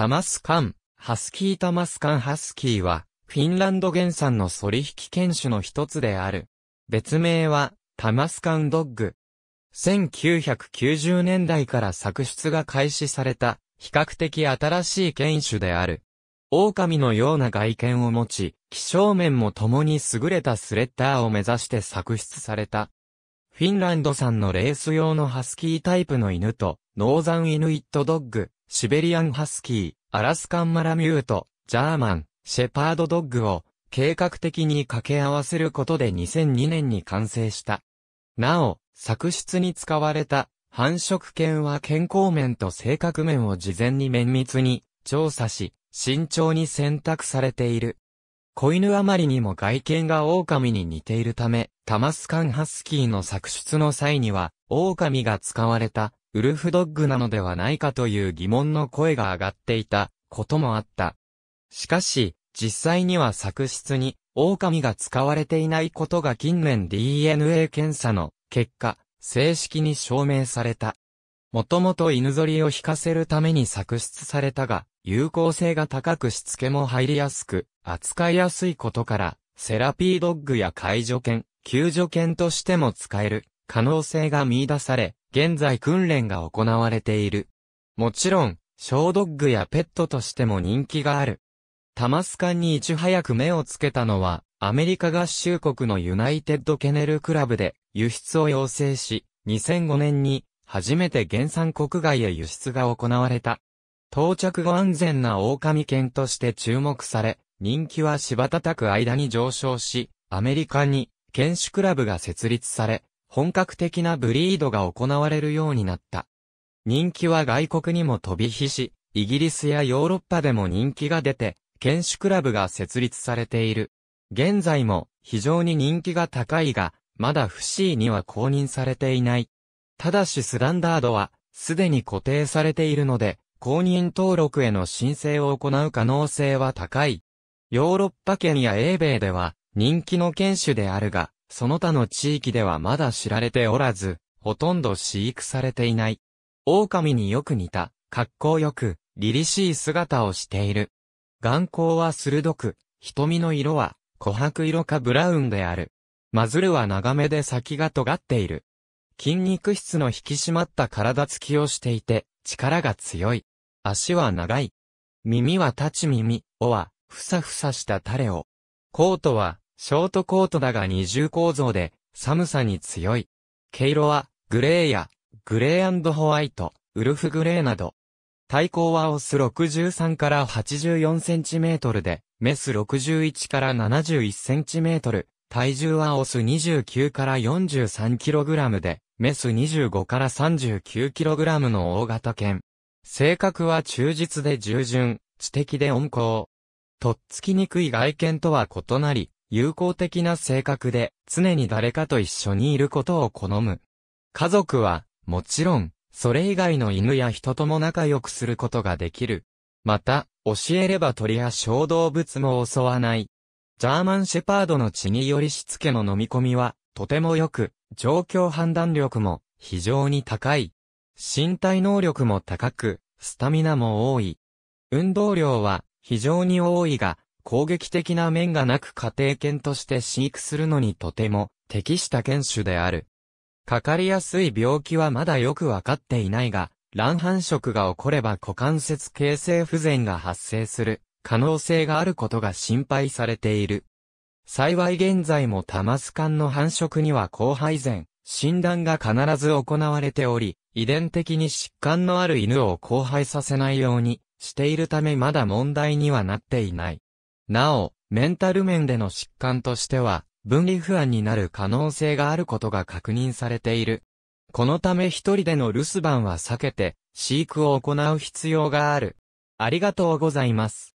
タマスカン、ハスキータマスカンハスキーは、フィンランド原産のソリ引き犬種の一つである。別名は、タマスカンドッグ。1990年代から作出が開始された、比較的新しい犬種である。狼のような外見を持ち、気象面も共に優れたスレッダーを目指して作出された。フィンランド産のレース用のハスキータイプの犬と、ノーザンイヌイットドッグ、シベリアンハスキー、アラスカンマラミュート、ジャーマン、シェパードドッグを計画的に掛け合わせることで2002年に完成した。なお、作出に使われた繁殖犬は健康面と性格面を事前に綿密に調査し、慎重に選択されている。子犬あまりにも外見が狼に似ているため、タマスカンハスキーの作出の際には、狼が使われたウルフドッグなのではないかという疑問の声が上がっていたこともあった。しかし、実際には作出に狼が使われていないことが近年 DNA 検査の結果、正式に証明された。もともと犬ぞりを引かせるために作出されたが、有効性が高くしつけも入りやすく、扱いやすいことから、セラピードッグや介助犬、救助犬としても使える可能性が見出され、現在訓練が行われている。もちろん、小ドッグやペットとしても人気がある。タマスカンにいち早く目をつけたのは、アメリカ合衆国のユナイテッドケネルクラブで輸出を要請し、2005年に初めて原産国外へ輸出が行われた。到着後安全な狼犬として注目され、人気は柴叩く間に上昇し、アメリカに犬種クラブが設立され、本格的なブリードが行われるようになった。人気は外国にも飛び火し、イギリスやヨーロッパでも人気が出て、犬種クラブが設立されている。現在も非常に人気が高いが、まだ不 C には公認されていない。ただしスタンダードはすでに固定されているので、公認登録への申請を行う可能性は高い。ヨーロッパ圏や英米では人気の犬種であるが、その他の地域ではまだ知られておらず、ほとんど飼育されていない。狼によく似た、格好よく、凛々しい姿をしている。眼光は鋭く、瞳の色は、琥珀色かブラウンである。マズルは長めで先が尖っている。筋肉質の引き締まった体つきをしていて、力が強い。足は長い。耳は立ち耳、尾は、ふさふさしたタレを。コートは、ショートコートだが二重構造で寒さに強い。毛色はグレーやグレーホワイト、ウルフグレーなど。体高はオス63から84センチメートルで、メス61から71センチメートル。体重はオス29から43キログラムで、メス25から39キログラムの大型犬。性格は忠実で従順、知的で温厚。とっつきにくい外見とは異なり、友好的な性格で、常に誰かと一緒にいることを好む。家族は、もちろん、それ以外の犬や人とも仲良くすることができる。また、教えれば鳥や小動物も襲わない。ジャーマンシェパードの血によりしつけの飲み込みは、とても良く、状況判断力も非常に高い。身体能力も高く、スタミナも多い。運動量は非常に多いが、攻撃的な面がなく家庭犬として飼育するのにとても適した犬種である。かかりやすい病気はまだよくわかっていないが、乱繁殖が起これば股関節形成不全が発生する可能性があることが心配されている。幸い現在もタマス管の繁殖には後配前、診断が必ず行われており、遺伝的に疾患のある犬を交配させないようにしているためまだ問題にはなっていない。なお、メンタル面での疾患としては、分離不安になる可能性があることが確認されている。このため一人での留守番は避けて、飼育を行う必要がある。ありがとうございます。